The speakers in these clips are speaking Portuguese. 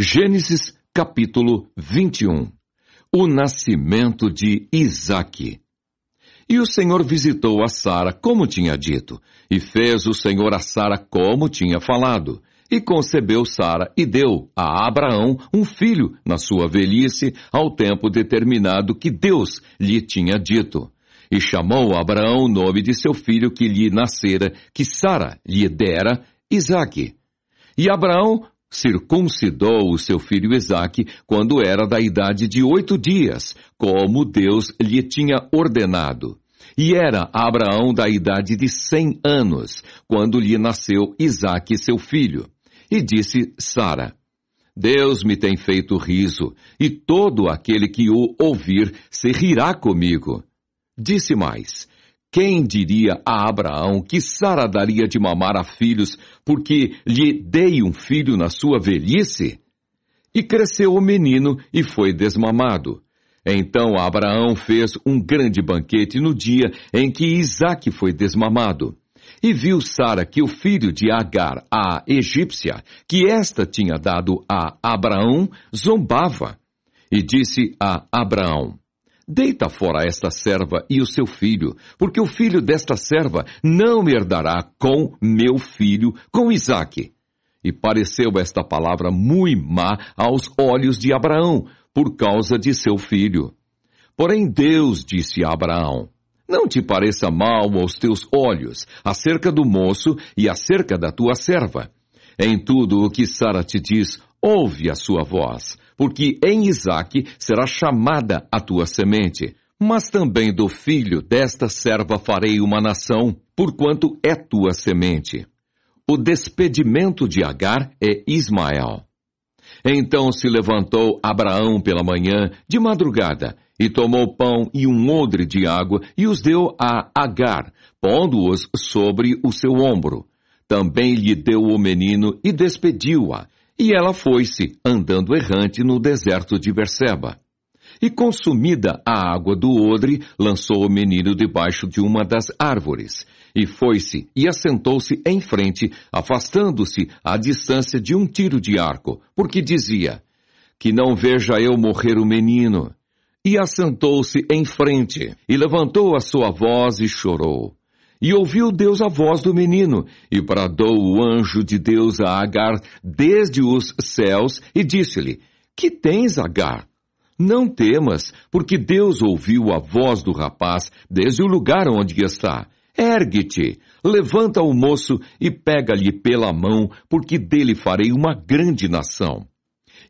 Gênesis capítulo 21 O nascimento de Isaque. E o Senhor visitou a Sara como tinha dito, e fez o Senhor a Sara como tinha falado. E concebeu Sara e deu a Abraão um filho na sua velhice, ao tempo determinado que Deus lhe tinha dito. E chamou Abraão o nome de seu filho que lhe nascera, que Sara lhe dera, Isaque. E Abraão circuncidou o seu filho Isaque quando era da idade de oito dias, como Deus lhe tinha ordenado. E era Abraão da idade de cem anos, quando lhe nasceu Isaque seu filho. E disse Sara, Deus me tem feito riso, e todo aquele que o ouvir se rirá comigo. Disse mais, quem diria a Abraão que Sara daria de mamar a filhos, porque lhe dei um filho na sua velhice? E cresceu o menino e foi desmamado. Então Abraão fez um grande banquete no dia em que Isaque foi desmamado. E viu Sara que o filho de Agar, a egípcia, que esta tinha dado a Abraão, zombava. E disse a Abraão: Deita fora esta serva e o seu filho, porque o filho desta serva não herdará com meu filho, com Isaque. E pareceu esta palavra muito má aos olhos de Abraão, por causa de seu filho. Porém Deus disse a Abraão: Não te pareça mal aos teus olhos, acerca do moço e acerca da tua serva. Em tudo o que Sara te diz, ouve a sua voz porque em Isaque será chamada a tua semente. Mas também do filho desta serva farei uma nação, porquanto é tua semente. O despedimento de Agar é Ismael. Então se levantou Abraão pela manhã, de madrugada, e tomou pão e um odre de água e os deu a Agar, pondo-os sobre o seu ombro. Também lhe deu o menino e despediu-a, e ela foi-se, andando errante no deserto de Berseba. E consumida a água do odre, lançou o menino debaixo de uma das árvores. E foi-se e assentou-se em frente, afastando-se à distância de um tiro de arco, porque dizia: Que não veja eu morrer o menino. E assentou-se em frente, e levantou a sua voz e chorou. E ouviu Deus a voz do menino, e bradou o anjo de Deus a Agar desde os céus, e disse-lhe, Que tens, Agar? Não temas, porque Deus ouviu a voz do rapaz desde o lugar onde está. Ergue-te, levanta o moço e pega-lhe pela mão, porque dele farei uma grande nação.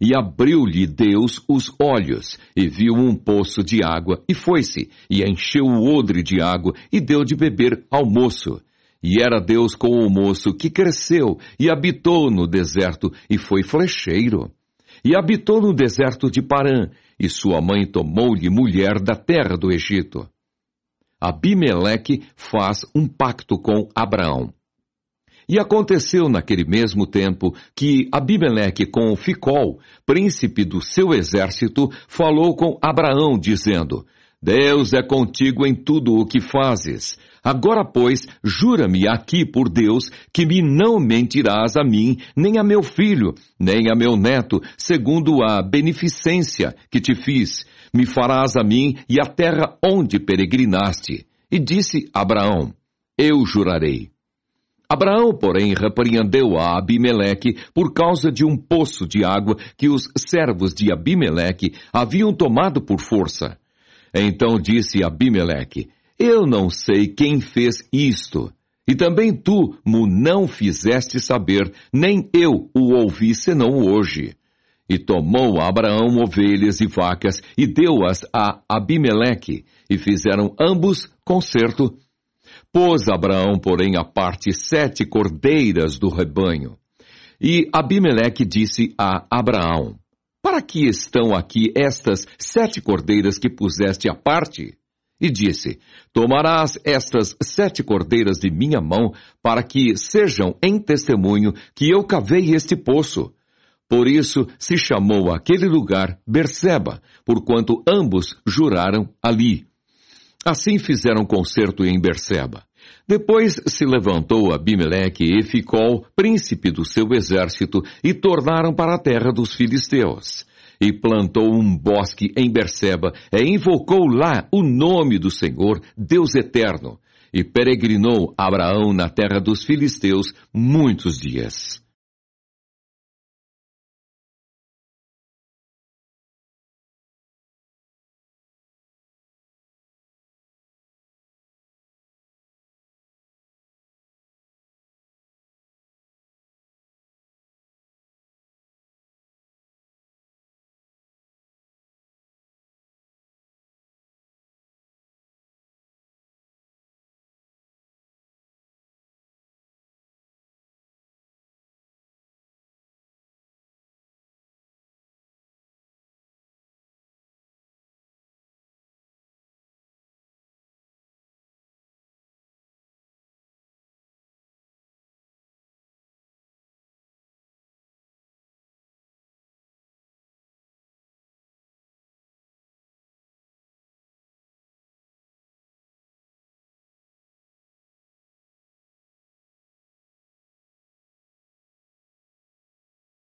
E abriu-lhe Deus os olhos, e viu um poço de água, e foi-se, e encheu o odre de água, e deu de beber ao moço. E era Deus com o moço que cresceu, e habitou no deserto, e foi flecheiro. E habitou no deserto de Parã, e sua mãe tomou-lhe mulher da terra do Egito. Abimeleque faz um pacto com Abraão. E aconteceu naquele mesmo tempo que Abimeleque com Ficol, príncipe do seu exército, falou com Abraão, dizendo, Deus é contigo em tudo o que fazes. Agora, pois, jura-me aqui por Deus que me não mentirás a mim, nem a meu filho, nem a meu neto, segundo a beneficência que te fiz. Me farás a mim e a terra onde peregrinaste. E disse Abraão, Eu jurarei. Abraão, porém, repreendeu a Abimeleque por causa de um poço de água que os servos de Abimeleque haviam tomado por força. Então disse Abimeleque, Eu não sei quem fez isto, e também tu mo não fizeste saber, nem eu o ouvi senão hoje. E tomou Abraão ovelhas e vacas, e deu-as a Abimeleque, e fizeram ambos concerto Pôs Abraão, porém, à parte sete cordeiras do rebanho. E Abimeleque disse a Abraão: Para que estão aqui estas sete cordeiras que puseste à parte? E disse: Tomarás estas sete cordeiras de minha mão, para que sejam em testemunho que eu cavei este poço. Por isso se chamou aquele lugar Berseba, porquanto ambos juraram ali. Assim fizeram concerto em Berseba. Depois se levantou Abimeleque e Ficol, príncipe do seu exército, e tornaram para a terra dos filisteus. E plantou um bosque em Berseba, e invocou lá o nome do Senhor, Deus eterno. E peregrinou Abraão na terra dos filisteus muitos dias.